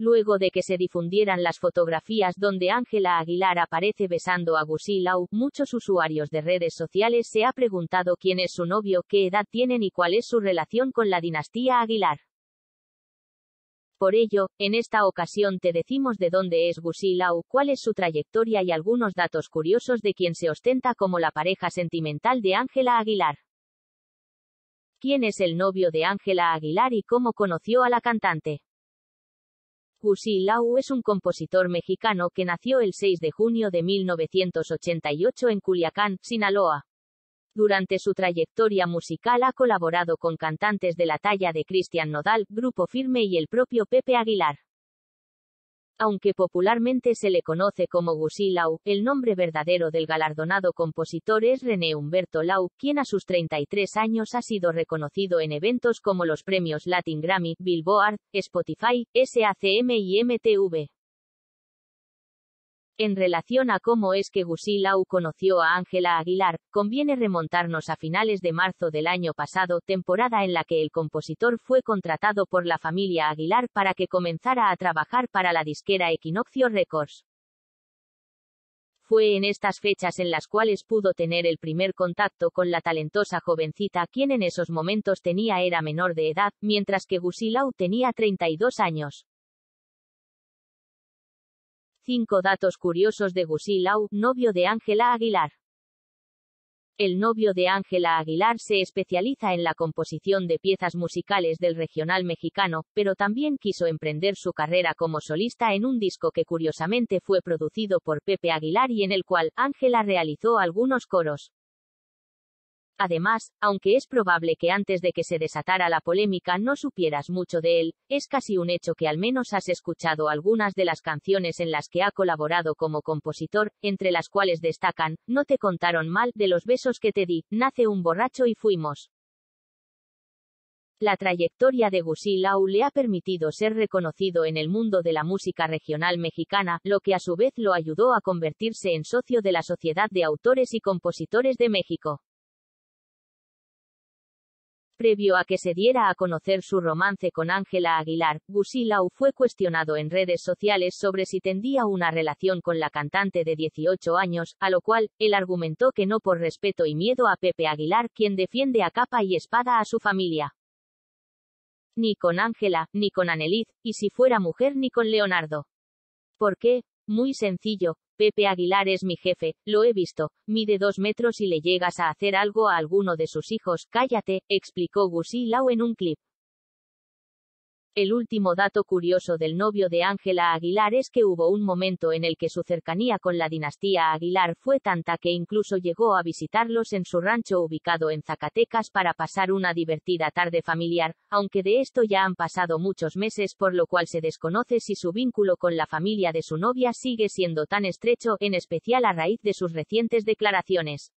luego de que se difundieran las fotografías donde Ángela Aguilar aparece besando a Gusilau, muchos usuarios de redes sociales se ha preguntado quién es su novio, qué edad tienen y cuál es su relación con la dinastía Aguilar. Por ello, en esta ocasión te decimos de dónde es Gusilau, cuál es su trayectoria y algunos datos curiosos de quien se ostenta como la pareja sentimental de Ángela Aguilar. ¿Quién es el novio de Ángela Aguilar y cómo conoció a la cantante? Lau es un compositor mexicano que nació el 6 de junio de 1988 en Culiacán, Sinaloa. Durante su trayectoria musical ha colaborado con cantantes de la talla de Cristian Nodal, Grupo Firme y el propio Pepe Aguilar aunque popularmente se le conoce como Gussi Lau, el nombre verdadero del galardonado compositor es René Humberto Lau, quien a sus 33 años ha sido reconocido en eventos como los premios Latin Grammy, Billboard, Spotify, SACM y MTV. En relación a cómo es que Gusilau conoció a Ángela Aguilar, conviene remontarnos a finales de marzo del año pasado, temporada en la que el compositor fue contratado por la familia Aguilar para que comenzara a trabajar para la disquera Equinoccio Records. Fue en estas fechas en las cuales pudo tener el primer contacto con la talentosa jovencita quien en esos momentos tenía era menor de edad, mientras que Gusilau tenía 32 años. 5 datos curiosos de Gusilau, novio de Ángela Aguilar. El novio de Ángela Aguilar se especializa en la composición de piezas musicales del regional mexicano, pero también quiso emprender su carrera como solista en un disco que curiosamente fue producido por Pepe Aguilar y en el cual Ángela realizó algunos coros. Además, aunque es probable que antes de que se desatara la polémica no supieras mucho de él, es casi un hecho que al menos has escuchado algunas de las canciones en las que ha colaborado como compositor, entre las cuales destacan, No te contaron mal de los besos que te di, Nace un borracho y fuimos. La trayectoria de Gusilau le ha permitido ser reconocido en el mundo de la música regional mexicana, lo que a su vez lo ayudó a convertirse en socio de la Sociedad de Autores y Compositores de México previo a que se diera a conocer su romance con Ángela Aguilar, Gusilau fue cuestionado en redes sociales sobre si tendía una relación con la cantante de 18 años, a lo cual, él argumentó que no por respeto y miedo a Pepe Aguilar, quien defiende a capa y espada a su familia. Ni con Ángela, ni con Aneliz, y si fuera mujer ni con Leonardo. ¿Por qué? Muy sencillo, Pepe Aguilar es mi jefe, lo he visto, mide dos metros y le llegas a hacer algo a alguno de sus hijos, cállate, explicó Gusí en un clip. El último dato curioso del novio de Ángela Aguilar es que hubo un momento en el que su cercanía con la dinastía Aguilar fue tanta que incluso llegó a visitarlos en su rancho ubicado en Zacatecas para pasar una divertida tarde familiar, aunque de esto ya han pasado muchos meses por lo cual se desconoce si su vínculo con la familia de su novia sigue siendo tan estrecho, en especial a raíz de sus recientes declaraciones.